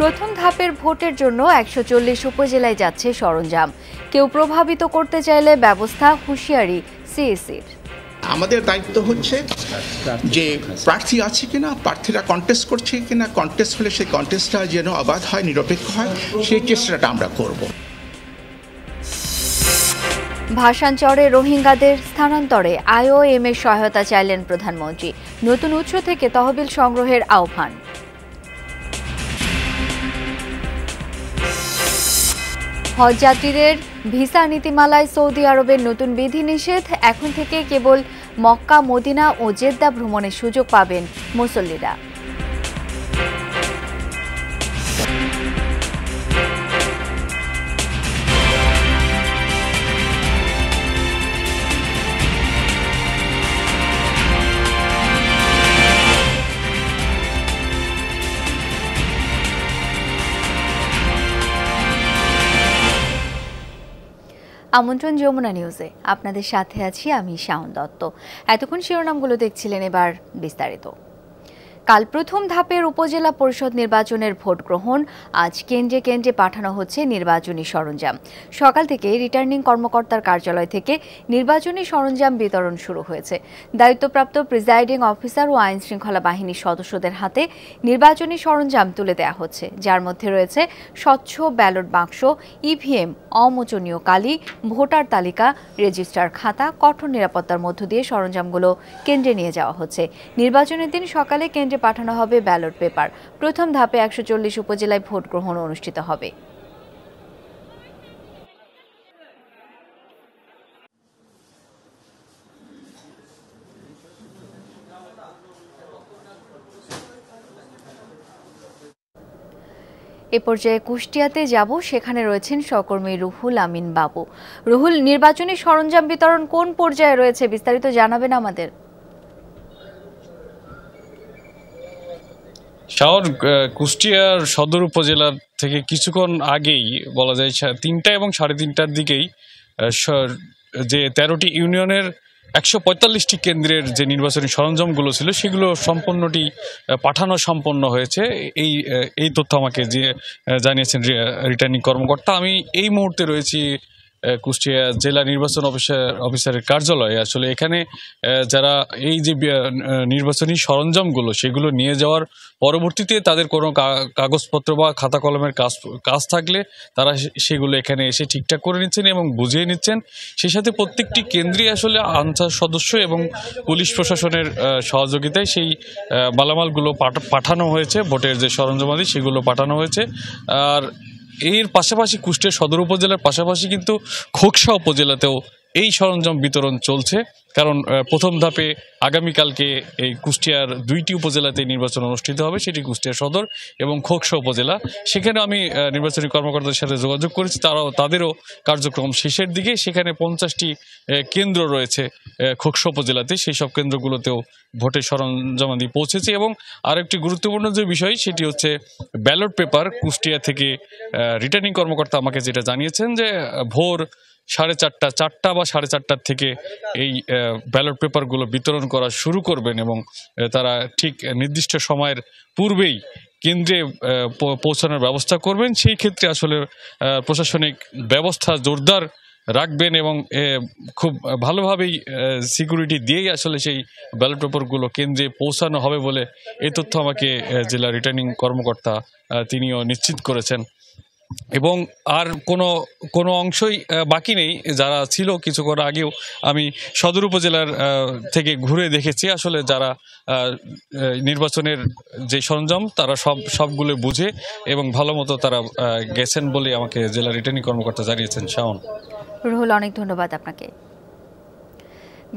প্রথম ধাপের ভোটের জন্য একশো উপজেলায় যাচ্ছে সরঞ্জাম কেউ প্রভাবিত করতে চাইলে ব্যবস্থা হুঁশিয়ারি সিএসির আমাদের দায়িত্ব হচ্ছে যে প্রার্থী আছে কিনা প্রার্থীরা কন্টেস্ট করছে কিনা কন্টেস্ট হলে সেই কন্টেস্টটা যেন অবাধ হয় নিরপেক্ষ হয় সেই চেষ্টাটা আমরা করব ভাষাঞ্চরে রোহিঙ্গাদের স্থানান্তরে আইওএম এর সহায়তা চাইলেন প্রধানমন্ত্রী নতুন উৎস থেকে তহবিল সংগ্রহের আহ্বান হজযাত্রীদের ভিসা নীতিমালায় সৌদি আরবের নতুন বিধিনিষেধ এখন থেকে কেবল মক্কা মদিনা ও জেদ্দা ভ্রমণের সুযোগ পাবেন মুসল্লিরা আমন্ত্রণ যমুনা নিউজে আপনাদের সাথে আছি আমি শাওন দত্ত এতক্ষণ শিরোনামগুলো দেখছিলেন এবার বিস্তারিত কাল প্রথম ধাপের উপজেলা পরিষদ নির্বাচনের ভোট গ্রহণ আজ কেন্দ্রে কেন্দ্রে পাঠানো হচ্ছে নির্বাচনী সরঞ্জাম সকাল থেকে রিটার্নিং কর্মকর্তার কার্যালয় থেকে নির্বাচনী সরঞ্জাম বিতরণ শুরু হয়েছে দায়িত্বপ্রাপ্ত প্রিজাইডিং অফিসার ও আইন শৃঙ্খলা বাহিনীর সদস্যদের হাতে নির্বাচনী সরঞ্জাম তুলে দেওয়া হচ্ছে যার মধ্যে রয়েছে স্বচ্ছ ব্যালট বাক্স ইভিএম অমোচনীয় কালি ভোটার তালিকা রেজিস্টার খাতা কঠোর নিরাপত্তার মধ্য দিয়ে সরঞ্জামগুলো কেন্দ্রে নিয়ে যাওয়া হচ্ছে নির্বাচনের দিন সকালে কেন্দ্রে কেন্দ্রে পাঠানো হবে ব্যালট পেপার প্রথম ধাপে একশো উপজেলায় ভোট গ্রহণ অনুষ্ঠিত হবে এ পর্যায়ে কুষ্টিয়াতে যাব সেখানে রয়েছেন সহকর্মী রুহুল আমিন বাবু রুহুল নির্বাচনী সরঞ্জাম বিতরণ কোন পর্যায়ে রয়েছে বিস্তারিত জানাবেন আমাদের শহর কুষ্টিয়ার সদর উপজেলার থেকে কিছুক্ষণ আগেই বলা যায় তিনটা এবং সাড়ে তিনটার দিকেই যে তেরোটি ইউনিয়নের একশো পঁয়তাল্লিশটি কেন্দ্রের যে নির্বাচনী সরঞ্জামগুলো ছিল সেগুলো সম্পূর্ণটি পাঠানো সম্পন্ন হয়েছে এই এই তথ্য আমাকে যে জানিয়েছেন রিটার্নিং কর্মকর্তা আমি এই মুহূর্তে রয়েছি কুষ্টিয়া জেলা নির্বাচন অফিসার অফিসারের কার্যালয়ে আসলে এখানে যারা এই যে নির্বাচনী সরঞ্জামগুলো সেগুলো নিয়ে যাওয়ার পরবর্তীতে তাদের কোনো কাগজপত্র বা খাতা কলমের কাজ কাজ থাকলে তারা সেগুলো এখানে এসে ঠিকঠাক করে নিচ্ছেন এবং বুঝিয়ে নিচ্ছেন সেই সাথে প্রত্যেকটি কেন্দ্রে আসলে আনসার সদস্য এবং পুলিশ প্রশাসনের সহযোগিতায় সেই মালামালগুলো পাঠানো হয়েছে ভোটের যে সরঞ্জামাদি সেগুলো পাঠানো হয়েছে আর এর পাশাপাশি কুষ্টিয়া সদর উপজেলার পাশাপাশি কিন্তু খোকসা উপজেলাতেও এই সরঞ্জাম বিতরণ চলছে কারণ প্রথম ধাপে আগামীকালকে এই কুষ্টিয়ার দুইটি উপজেলাতে নির্বাচন অনুষ্ঠিত হবে সেটি কুষ্টিয়া সদর এবং খোকসা উপজেলা সেখানে আমি নির্বাচনী কর্মকর্তাদের সাথে যোগাযোগ করেছি তারাও তাদেরও কার্যক্রম শেষের দিকে সেখানে পঞ্চাশটি কেন্দ্র রয়েছে খোকসা উপজেলাতে সেই সব কেন্দ্রগুলোতেও ভোটের সরঞ্জামাদি পৌঁছেছে এবং আরেকটি গুরুত্বপূর্ণ যে বিষয় সেটি হচ্ছে ব্যালট পেপার কুষ্টিয়া থেকে রিটার্নিং কর্মকর্তা আমাকে যেটা জানিয়েছেন যে ভোর সাড়ে চারটা চারটা বা সাড়ে চারটার থেকে এই ব্যালট পেপারগুলো বিতরণ করা শুরু করবেন এবং তারা ঠিক নির্দিষ্ট সময়ের পূর্বেই কেন্দ্রে পৌঁছানোর ব্যবস্থা করবেন সেই ক্ষেত্রে আসলে প্রশাসনিক ব্যবস্থা জোরদার রাখবেন এবং খুব ভালোভাবেই সিকিউরিটি দিয়েই আসলে সেই ব্যালট পেপারগুলো কেন্দ্রে পৌঁছানো হবে বলে এই তথ্য আমাকে জেলা রিটার্নিং কর্মকর্তা তিনিও নিশ্চিত করেছেন এবং আর কোনো কোনো অংশই বাকি নেই যারা ছিল কিছুক্ষণ আগেও আমি সদর উপজেলার থেকে ঘুরে দেখেছি আসলে যারা নির্বাচনের যে সরঞ্জাম তারা সব সবগুলো বুঝে এবং ভালো মতো তারা গেছেন বলে আমাকে জেলা রিটার্নিং কর্মকর্তা জানিয়েছেন শাওন রুহুল অনেক ধন্যবাদ আপনাকে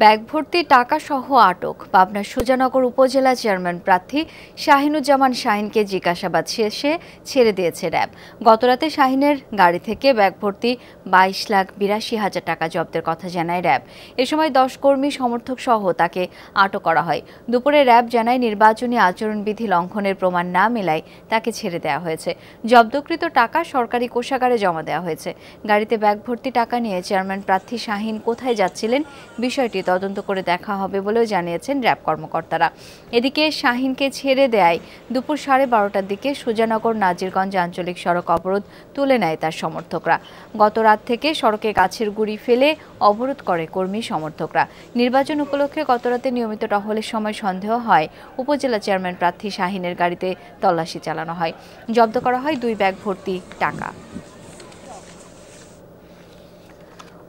ব্যাগ ভর্তি টাকাসহ আটক পাবনা সুজানগর উপজেলা চেয়ারম্যান প্রার্থী শাহিনুজ্জামান শাহিনকে জিজ্ঞাসাবাদ শেষে ছেড়ে দিয়েছে র্যাব গতরাতে শাহিনের গাড়ি থেকে ব্যাগ ভর্তি বাইশ লাখ বিরাশি হাজার টাকা জব্দের কথা জানায় র্যাব এ সময় দশ কর্মী সমর্থক সহ তাকে আটক করা হয় দুপুরে র্যাব জানায় নির্বাচনী আচরণবিধি লঙ্ঘনের প্রমাণ না মেলায় তাকে ছেড়ে দেওয়া হয়েছে জব্দকৃত টাকা সরকারি কোষাগারে জমা দেওয়া হয়েছে গাড়িতে ব্যাগ ভর্তি টাকা নিয়ে চেয়ারম্যান প্রার্থী শাহিন কোথায় যাচ্ছিলেন বিষয়টি তদন্ত করে দেখা হবে বলেও জানিয়েছেন র্যাব কর্মকর্তারা এদিকে শাহিনকে ছেড়ে দেয় দুপুর সাড়ে বারোটার দিকে সুজানগর নাজিরগঞ্জ আঞ্চলিক সড়ক অবরোধ তুলে নেয় তার সমর্থকরা গত রাত থেকে সড়কে গাছের গুড়ি ফেলে অবরোধ করে কর্মী সমর্থকরা নির্বাচন উপলক্ষে গতরাতে নিয়মিত টহলের সময় সন্দেহ হয় উপজেলা চেয়ারম্যান প্রার্থী শাহিনের গাড়িতে তল্লাশি চালানো হয় জব্দ করা হয় দুই ব্যাগ ভর্তি টাকা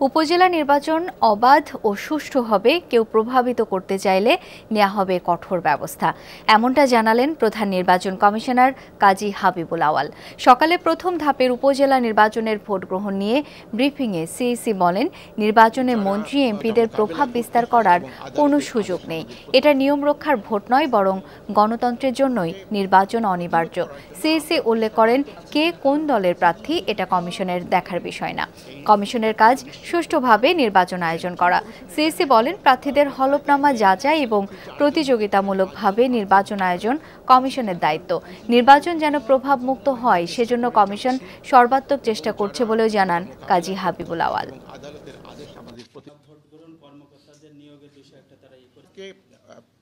উপজেলা নির্বাচন অবাধ ও সুষ্ঠু হবে কেউ প্রভাবিত করতে চাইলে নেওয়া হবে কঠোর ব্যবস্থা এমনটা জানালেন প্রধান নির্বাচন কমিশনার কাজী হাবিবুল আওয়াল সকালে প্রথম ধাপের উপজেলা নির্বাচনের ভোট গ্রহণ নিয়ে ব্রিফিংয়ে সিইসি বলেন নির্বাচনে মন্ত্রী এমপিদের প্রভাব বিস্তার করার কোনো সুযোগ নেই এটা নিয়ম রক্ষার ভোট নয় বরং গণতন্ত্রের জন্যই নির্বাচন অনিবার্য সিইসি উল্লেখ করেন কে কোন দলের প্রার্থী এটা কমিশনের দেখার বিষয় না কমিশনের কাজ সুষ্ঠুভাবে নির্বাচন আয়োজন করা সিএসি বলেন প্রার্থীদের হলফনামা যাচাই এবং প্রতিযোগিতামূলকভাবে নির্বাচন আয়োজন কমিশনের দায়িত্ব নির্বাচন যেন প্রভাবমুক্ত হয় সেজন্য কমিশন সর্বাত্মক চেষ্টা করছে বলেও জানান কাজী হাবিবুল আওয়াল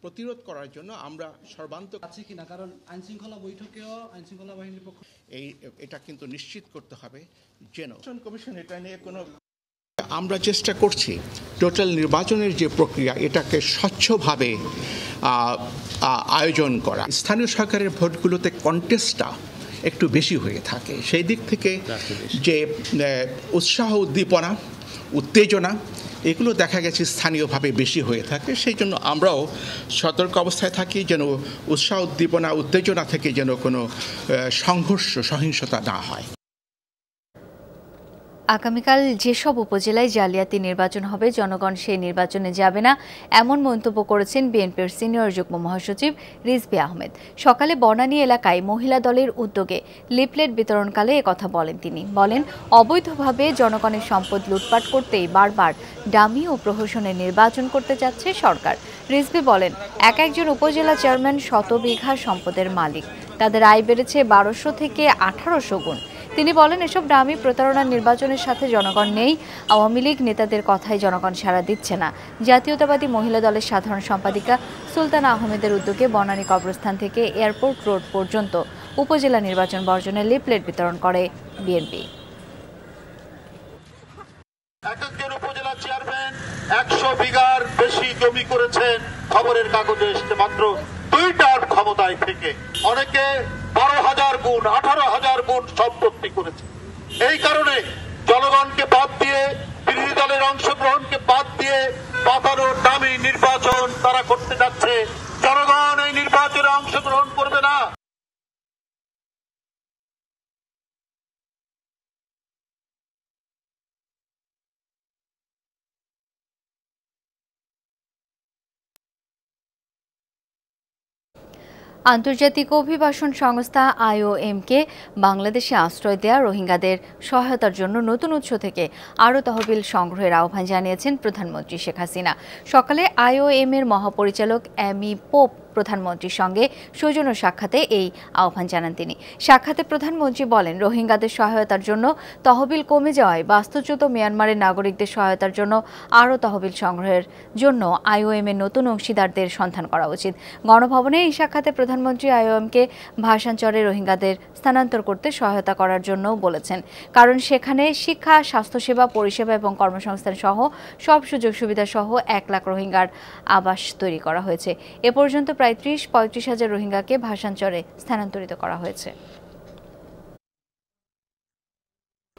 প্রতিরোধ করার জন্য আমরা সর্বান্তক আছে কিনা কারণ আইন শৃঙ্খলা বৈঠকেও আইন শৃঙ্খলা বাহিনীর পক্ষ এই এটা কিন্তু নিশ্চিত করতে হবে যেন কমিশন এটা নিয়ে কোনো আমরা চেষ্টা করছি টোটাল নির্বাচনের যে প্রক্রিয়া এটাকে স্বচ্ছভাবে আয়োজন করা স্থানীয় সরকারের ভোটগুলোতে কন্টেস্টটা একটু বেশি হয়ে থাকে সেই দিক থেকে যে উৎসাহ উদ্দীপনা উত্তেজনা এগুলো দেখা গেছে স্থানীয়ভাবে বেশি হয়ে থাকে সেই জন্য আমরাও সতর্ক অবস্থায় থাকি যেন উৎসাহ উদ্দীপনা উত্তেজনা থেকে যেন কোনো সংঘর্ষ সহিংসতা না হয় আগামীকাল যেসব উপজেলায় জালিয়াতি নির্বাচন হবে জনগণ সেই নির্বাচনে যাবে না এমন মন্তব্য করেছেন বিএনপির সিনিয়র যুগ্ম মহাসচিব রিজবি আহমেদ সকালে বনানী এলাকায় মহিলা দলের উদ্যোগে লিপলেট বিতরণকালে কথা বলেন তিনি বলেন অবৈধভাবে জনগণের সম্পদ লুটপাট করতেই বারবার ডামি ও প্রহসনে নির্বাচন করতে যাচ্ছে সরকার রিজবি বলেন এক একজন উপজেলা চেয়ারম্যান শত বিঘা সম্পদের মালিক তাদের আয় বেড়েছে বারোশো থেকে আঠারোশো গুণ তিনি বলেন এসব দামি প্রতারণার নির্বাচনের সাথে জনগণ নেই আওয়ামী লীগ নেতাদের কথাই জনগণ সাড়া দিচ্ছে না জাতীয়তাবাদী মহিলা দলের সাধারণ সম্পাদিকা সুলতানা আহমেদের উদ্যোগে বনানী কবরস্থান থেকে এয়ারপোর্ট রোড পর্যন্ত উপজেলা নির্বাচন বর্জনের লিপলেট বিতরণ করে বিএনপি একশো বিঘার বেশি জমি করেছেন খবরের কাগজে এসছে মাত্র দুইটার ক্ষমতায় থেকে অনেকে বারো হাজার গুণ আঠারো হাজার গুণ সম্পত্তি করেছে এই কারণে জনগণকে বাদ দিয়ে বিরোধী দলের অংশগ্রহণকে বাদ দিয়ে পাতানোর দামি নির্বাচন তারা করতে যাচ্ছে জনগণ এই নির্বাচনে অংশগ্রহণ করবে না আন্তর্জাতিক অভিবাসন সংস্থা আইওএমকে বাংলাদেশে আশ্রয় দেয়া রোহিঙ্গাদের সহায়তার জন্য নতুন উৎস থেকে আরও তহবিল সংগ্রহের আহ্বান জানিয়েছেন প্রধানমন্ত্রী শেখ হাসিনা সকালে আইওএম এর মহাপরিচালক অ্যামি পোপ প্রধানমন্ত্রীর সঙ্গে সৌজন্য সাক্ষাতে এই আহ্বান জানান তিনি সাক্ষাতে প্রধানমন্ত্রী বলেন রোহিঙ্গাদের সহায়তার জন্য তহবিল কমে যাওয়ায় বাস্তুচ্যুত মিয়ানমারের নাগরিকদের সহায়তার জন্য আরও তহবিল সংগ্রহের জন্য আইওএম এর নতুন অংশীদারদের সন্ধান করা উচিত গণভবনে এই সাক্ষাতে প্রধানমন্ত্রী আইওএমকে ভাষাঞ্চরে রোহিঙ্গাদের স্থানান্তর করতে সহায়তা করার জন্য বলেছেন কারণ সেখানে শিক্ষা স্বাস্থ্যসেবা পরিষেবা এবং কর্মসংস্থান সহ সব সুযোগ সুবিধা সহ এক লাখ রোহিঙ্গার আবাস তৈরি করা হয়েছে এ পর্যন্ত প্রায় প্রায় ত্রিশ পঁয়ত্রিশ হাজার রোহিঙ্গাকে ভাষাঞ্চরে স্থানান্তরিত করা হয়েছে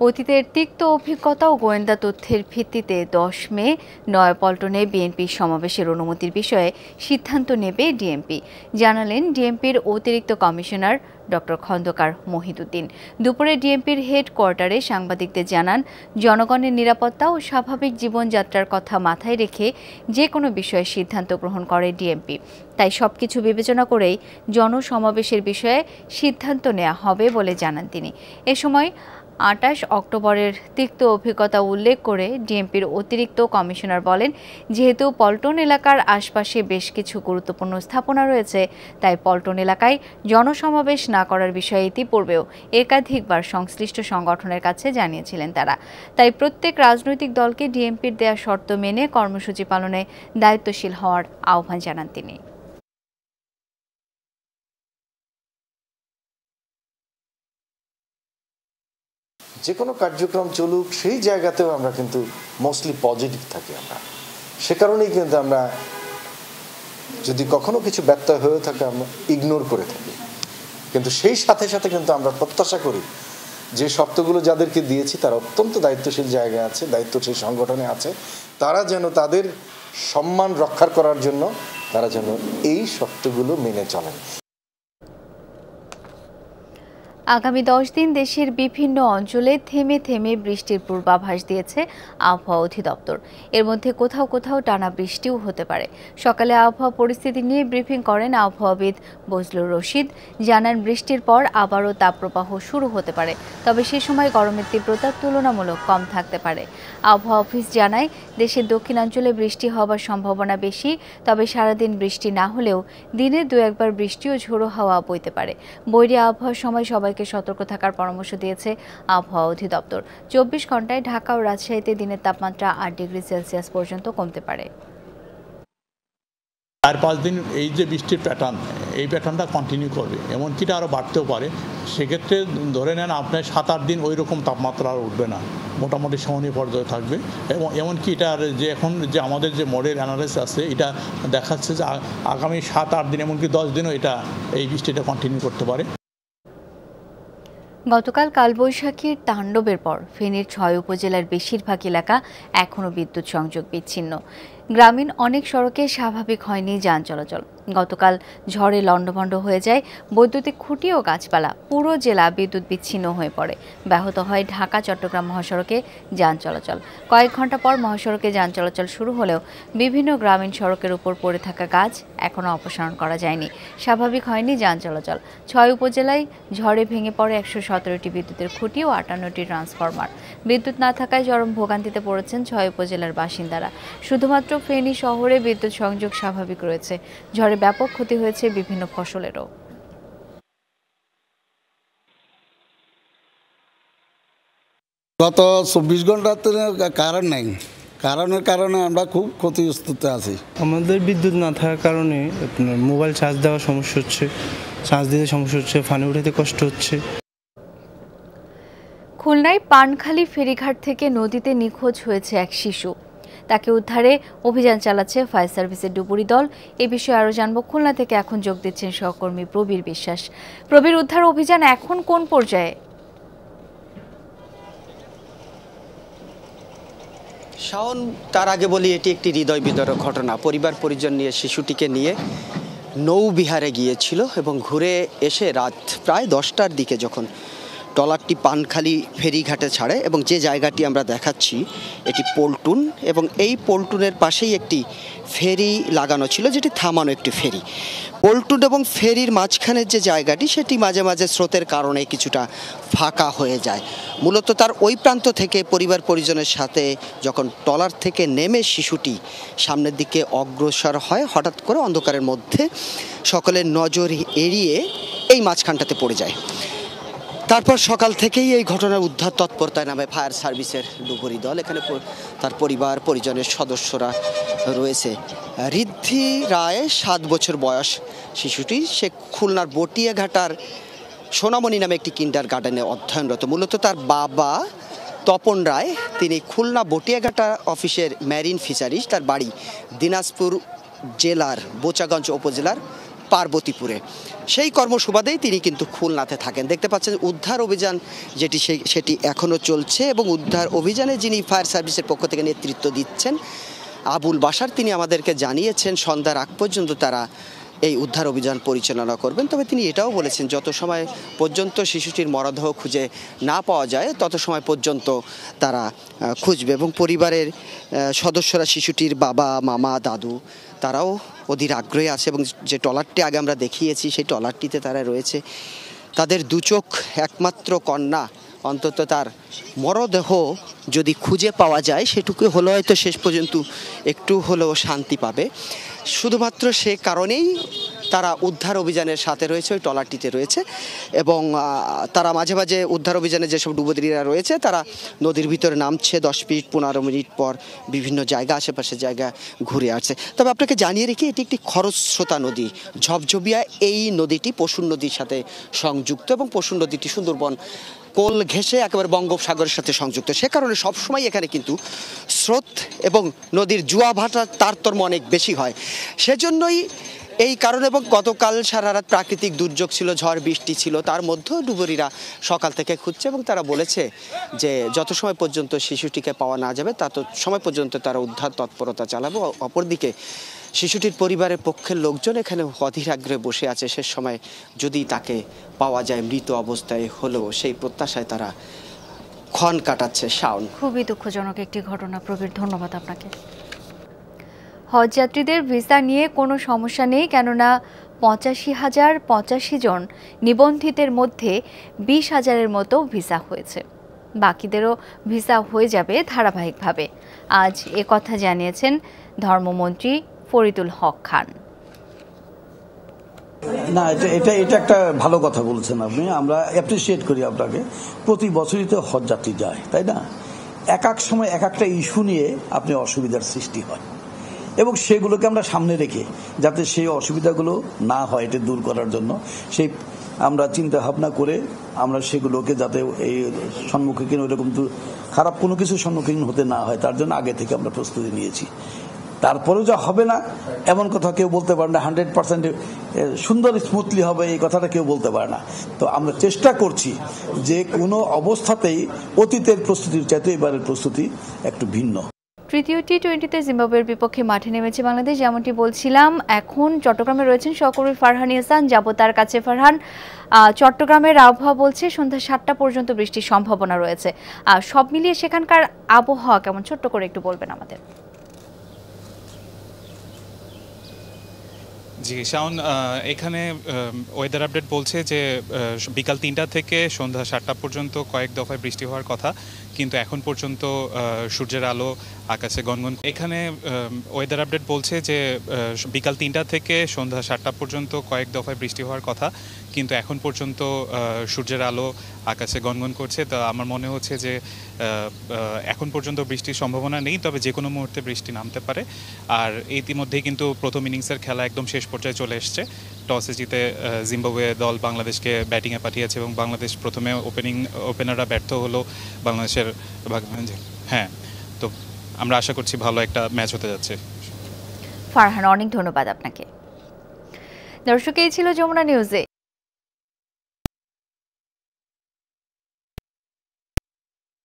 অতীতের তিক্ত অভিজ্ঞতা ও গোয়েন্দা তথ্যের ভিত্তিতে দশ মে নয়াপল্টনে বিএনপি সমাবেশের অনুমতির বিষয়ে সিদ্ধান্ত নেবে ডিএমপি জানালেন ডিএমপির অতিরিক্ত কমিশনার ডক্টর খন্দকার মহিদুদ্দিন দুপুরে ডিএমপির হেডকোয়ার্টারে সাংবাদিকদের জানান জনগণের নিরাপত্তা ও স্বাভাবিক জীবনযাত্রার কথা মাথায় রেখে যে কোনো বিষয়ে সিদ্ধান্ত গ্রহণ করে ডিএমপি তাই সব কিছু বিবেচনা করেই জনসমাবেশের বিষয়ে সিদ্ধান্ত নেওয়া হবে বলে জানান তিনি এ সময় আটাশ অক্টোবরের তিক্ত অভিজ্ঞতা উল্লেখ করে ডিএমপির অতিরিক্ত কমিশনার বলেন যেহেতু পল্টন এলাকার আশপাশে বেশ কিছু গুরুত্বপূর্ণ স্থাপনা রয়েছে তাই পল্টন এলাকায় জনসমাবেশ না করার বিষয়ে ইতিপূর্বেও একাধিকবার সংশ্লিষ্ট সংগঠনের কাছে জানিয়েছিলেন তারা তাই প্রত্যেক রাজনৈতিক দলকে ডিএমপির দেয়া শর্ত মেনে কর্মসূচি পালনে দায়িত্বশীল হওয়ার আহ্বান জানান তিনি যে কোনো কার্যক্রম চলুক সেই জায়গাতেও আমরা কিন্তু মোস্টলি পজিটিভ থাকি আমরা সে কারণেই কিন্তু আমরা যদি কখনো কিছু ব্যত্যয় হয়ে থাকে আমরা ইগনোর করে থাকি কিন্তু সেই সাথে সাথে কিন্তু আমরা প্রত্যাশা করি যে শব্দগুলো যাদেরকে দিয়েছি তারা অত্যন্ত দায়িত্বশীল জায়গায় আছে দায়িত্বশীল সংগঠনে আছে তারা যেন তাদের সম্মান রক্ষা করার জন্য তারা যেন এই শর্তগুলো মেনে চলেন আগামী দশ দিন দেশের বিভিন্ন অঞ্চলে থেমে থেমে বৃষ্টির পূর্বাভাস দিয়েছে আবহাওয়া অধিদপ্তর এর মধ্যে কোথাও কোথাও টানা বৃষ্টিও হতে পারে সকালে আবহাওয়া পরিস্থিতি নিয়ে ব্রিফিং করেন আবহাওয়াবিদ বজলুর রশিদ জানান বৃষ্টির পর আবারও তাপপ্রবাহ শুরু হতে পারে তবে সে সময় গরমের তীব্রতা তুলনামূলক কম থাকতে পারে আবহাওয়া অফিস জানায় দেশের দক্ষিণাঞ্চলে বৃষ্টি হওয়ার সম্ভাবনা বেশি তবে সারাদিন বৃষ্টি না হলেও দিনে দু একবার বৃষ্টি ও ঝোড়ো হাওয়া বইতে পারে বৈরী আবহাওয়ার সময় সবাই সকলকে সতর্ক থাকার পরামর্শ দিয়েছে আবহাওয়া অধিদপ্তর চব্বিশ ঘন্টায় ঢাকা ও রাজশাহীতে দিনের তাপমাত্রা আট ডিগ্রি সেলসিয়াস পর্যন্ত কমতে পারে চার পাঁচ দিন এই যে বৃষ্টির প্যাটার্ন এই প্যাটার্নটা কন্টিনিউ করবে এমনকি এটা আরও বাড়তেও পারে সেক্ষেত্রে ধরে নেন আপনার সাত আট দিন ওই রকম তাপমাত্রা আর উঠবে না মোটামুটি সহনীয় পর্যায়ে থাকবে এবং এমনকি এটার যে এখন যে আমাদের যে মডেল অ্যানালাইসিস আছে এটা দেখাচ্ছে যে আগামী সাত আট দিন এমনকি দশ দিনও এটা এই বৃষ্টিটা কন্টিনিউ করতে পারে গতকাল কালবৈশাখীর তাণ্ডবের পর ফেনীর ছয় উপজেলার বেশিরভাগ এলাকা এখনও বিদ্যুৎ সংযোগ বিচ্ছিন্ন গ্রামীণ অনেক সড়কে স্বাভাবিক হয়নি যান চলাচল গতকাল ঝড়ে লণ্ডভণ্ড হয়ে যায় বৈদ্যুতিক খুঁটি ও গাছপালা পুরো জেলা বিদ্যুৎ বিচ্ছিন্ন হয়ে পড়ে ব্যাহত হয় ঢাকা চট্টগ্রাম মহাসড়কে যান চলাচল কয়েক ঘন্টা পর মহাসড়কে যান চলাচল শুরু হলেও বিভিন্ন গ্রামীণ সড়কের উপর পড়ে থাকা গাছ এখনও অপসারণ করা যায়নি স্বাভাবিক হয়নি যান চলাচল ছয় উপজেলায় ঝড়ে ভেঙে পড়ে একশো সতেরোটি বিদ্যুতের খুঁটি ও আটান্নটি ট্রান্সফরমার বিদ্যুৎ না থাকায় চরম ভোগান্তিতে পড়েছেন ছয় উপজেলার বাসিন্দারা শুধুমাত্র ফেনী শহরে বিদ্যুৎ সংযোগ স্বাভাবিক রয়েছে ঝড়ে ব্যাপক ক্ষতি হয়েছে বিভিন্ন ফসলেরও গত চব্বিশ ঘন্টাতে কারণ নাই কারণের কারণে আমরা খুব ক্ষতিগ্রস্ত আছি আমাদের বিদ্যুৎ না থাকার কারণে মোবাইল চার্জ দেওয়ার সমস্যা হচ্ছে চার্জ দিতে সমস্যা হচ্ছে ফানে উঠাতে কষ্ট হচ্ছে খুলনায় পানখালী ফেরিঘাট থেকে নদীতে নিখোঁজ হয়েছে এক শিশু তাকে উদ্ধারে অভিযান চালাচ্ছে ফায়ার সার্ভিসের ডুবুরি দল এ বিষয়ে আরও জানব খুলনা থেকে এখন যোগ দিচ্ছেন সহকর্মী প্রবীর বিশ্বাস প্রবীর উদ্ধার অভিযান এখন কোন পর্যায়ে শাওন তার আগে বলি এটি একটি হৃদয় বিদরক ঘটনা পরিবার পরিজন নিয়ে শিশুটিকে নিয়ে নৌবিহারে গিয়েছিল এবং ঘুরে এসে রাত প্রায় দশটার দিকে যখন ট্রলারটি পানখালি ফেরিঘাটে ছাড়ে এবং যে জায়গাটি আমরা দেখাচ্ছি এটি পল্টুন এবং এই পল্টুনের পাশেই একটি ফেরি লাগানো ছিল যেটি থামানো একটি ফেরি পল্টুন এবং ফেরির মাঝখানের যে জায়গাটি সেটি মাঝে মাঝে স্রোতের কারণে কিছুটা ফাঁকা হয়ে যায় মূলত তার ওই প্রান্ত থেকে পরিবার পরিজনের সাথে যখন টলার থেকে নেমে শিশুটি সামনের দিকে অগ্রসর হয় হঠাৎ করে অন্ধকারের মধ্যে সকলের নজর এড়িয়ে এই মাঝখানটাতে পড়ে যায় তারপর সকাল থেকেই এই ঘটনার উদ্ধার তৎপরতায় নামে ফায়ার সার্ভিসের ডুবুরি দল এখানে তার পরিবার পরিজনের সদস্যরা রয়েছে ঋদ্ধি রায় সাত বছর বয়স শিশুটি সে খুলনার বটিয়াঘাটার সোনামণি নামে একটি কিন্ডার গার্ডেনে অধ্যয়নরত মূলত তার বাবা তপন রায় তিনি খুলনা বটিয়াঘাটা অফিসের ম্যারিন ফিশারিস তার বাড়ি দিনাজপুর জেলার বোচাগঞ্জ উপজেলার পার্বতীপুরে সেই কর্মসুবাদেই তিনি কিন্তু খুলনাতে থাকেন দেখতে পাচ্ছেন উদ্ধার অভিযান যেটি সেটি এখনও চলছে এবং উদ্ধার অভিযানে যিনি ফায়ার সার্ভিসের পক্ষ থেকে নেতৃত্ব দিচ্ছেন আবুল বাসার তিনি আমাদেরকে জানিয়েছেন সন্ধ্যার আগ পর্যন্ত তারা এই উদ্ধার অভিযান পরিচালনা করবেন তবে তিনি এটাও বলেছেন যত সময় পর্যন্ত শিশুটির মরদেহ খুঁজে না পাওয়া যায় তত সময় পর্যন্ত তারা খুঁজবে এবং পরিবারের সদস্যরা শিশুটির বাবা মামা দাদু তারাও অধীর আগ্রহে আছে এবং যে টলারটি আগে আমরা দেখিয়েছি সেই টলারটিতে তারা রয়েছে তাদের দুচোখ একমাত্র কন্যা অন্তত তার মরদেহ যদি খুঁজে পাওয়া যায় সেটুকু হলেও হয়তো শেষ পর্যন্ত একটু হলেও শান্তি পাবে শুধুমাত্র সে কারণেই তারা উদ্ধার অভিযানের সাথে রয়েছে ওই ট্রলারটিতে রয়েছে এবং তারা মাঝে মাঝে উদ্ধার অভিযানে যেসব ডুবদিরা রয়েছে তারা নদীর ভিতরে নামছে দশ মিনিট পনেরো মিনিট পর বিভিন্ন জায়গা আশেপাশের জায়গা ঘুরে আসছে তবে আপনাকে জানিয়ে রেখে এটি একটি খরস্রোতা নদী ঝপঝপিয়া এই নদীটি পশুর নদীর সাথে সংযুক্ত এবং পশুর নদীটি সুন্দরবন কোল ঘেঁষে একেবারে বঙ্গোপসাগরের সাথে সংযুক্ত সে কারণে সবসময় এখানে কিন্তু স্রোত এবং নদীর জুয়া ভাটার তারতম্য অনেক বেশি হয় সেজন্যই এই কারণে এবং গতকাল সারা রাত প্রাকৃতিক দুর্যোগ ছিল ঝড় বৃষ্টি ছিল তার মধ্যেও ডুবুরিরা সকাল থেকে খুঁজছে এবং তারা বলেছে যে যত সময় পর্যন্ত শিশুটিকে পাওয়া না যাবে তত সময় পর্যন্ত তারা উদ্ধার তৎপরতা চালাবো অপরদিকে শিশুটির পরিবারের পক্ষের লোকজন এখানে অধীর আগ্রহে বসে আছে সে সময় যদি তাকে পাওয়া যায় মৃত অবস্থায় হলেও সেই প্রত্যাশায় তারা ক্ষণ কাটাচ্ছে শাওন খুবই দুঃখজনক একটি ঘটনা প্রবীর ধন্যবাদ আপনাকে হজযাত্রীদের ভিসা নিয়ে কোনো সমস্যা নেই কেননা পঁচাশি হাজার পঁচাশি জন নিবন্ধিতের মধ্যে বিশ হাজারের মতো ভিসা হয়েছে বাকিদেরও ভিসা হয়ে যাবে ধারাবাহিকভাবে আজ এ কথা জানিয়েছেন ধর্মমন্ত্রী ফরিদুল হক খান না এটা এটা এটা একটা ভালো কথা বলছেন আপনি আমরা অ্যাপ্রিসিয়েট করি আপনাকে প্রতি বছরই তো হজ যাত্রী যায় তাই না এক এক সময় এক একটা ইস্যু নিয়ে আপনি অসুবিধার সৃষ্টি হয় এবং সেগুলোকে আমরা সামনে রেখে যাতে সেই অসুবিধাগুলো না হয় এটা দূর করার জন্য সেই আমরা চিন্তা ভাবনা করে আমরা সেগুলোকে যাতে এই সম্মুখীন ওইরকম খারাপ কোনো কিছু সম্মুখীন হতে না হয় তার জন্য আগে থেকে আমরা প্রস্তুতি নিয়েছি তারপরেও যা হবে না এমন কথা কেউ বলতে পারে না হান্ড্রেড পার্সেন্ট সুন্দর স্মুথলি হবে এই কথাটা কেউ বলতে পারে না তো আমরা চেষ্টা করছি যে কোনো অবস্থাতেই অতীতের প্রস্তুতির চাইতে এবারের প্রস্তুতি একটু ভিন্ন তৃতীয় টি টোয়েন্টিতে জিম্বাবুয়ের বিপক্ষে মাঠে নেমেছে বাংলাদেশ যেমনটি বলছিলাম এখন চট্টগ্রামে রয়েছেন সহকর্মী ফারহান ইহসান যাব তার কাছে ফারহান চট্টগ্রামের আবহাওয়া বলছে সন্ধ্যা সাতটা পর্যন্ত বৃষ্টির সম্ভাবনা রয়েছে সব মিলিয়ে সেখানকার আবহাওয়া কেমন ছোট্ট করে একটু বলবেন আমাদের জি শাওন এখানে ওয়েদার আপডেট বলছে যে বিকাল তিনটা থেকে সন্ধ্যা সাতটা পর্যন্ত কয়েক দফায় বৃষ্টি হওয়ার কথা কিন্তু এখন পর্যন্ত সূর্যের আলো আকাশে গনগন এখানে ওয়েদার আপডেট বলছে যে বিকাল তিনটা থেকে সন্ধ্যা সাতটা পর্যন্ত কয়েক দফায় বৃষ্টি হওয়ার কথা কিন্তু এখন পর্যন্ত সূর্যের আলো আকাশে গনগন করছে তা আমার মনে হচ্ছে যে এখন পর্যন্ত বৃষ্টির সম্ভাবনা নেই তবে যে কোনো মুহূর্তে বৃষ্টি নামতে পারে আর ইতিমধ্যেই কিন্তু প্রথম ইনিংসের খেলা একদম শেষ পর্যায়ে চলে এসছে টসে জিতে জিম্বাবুয়ে দল বাংলাদেশকে ব্যাটিংয়ে পাঠিয়েছে এবং বাংলাদেশ প্রথমে ওপেনিং ওপেনাররা ব্যর্থ হলো বাংলাদেশের হ্যাঁ তো আমরা আশা করছি ভালো একটা ম্যাচ হতে যাচ্ছে ফারহান অনেক ধন্যবাদ আপনাকে দর্শক এই ছিল যমুনা নিউজে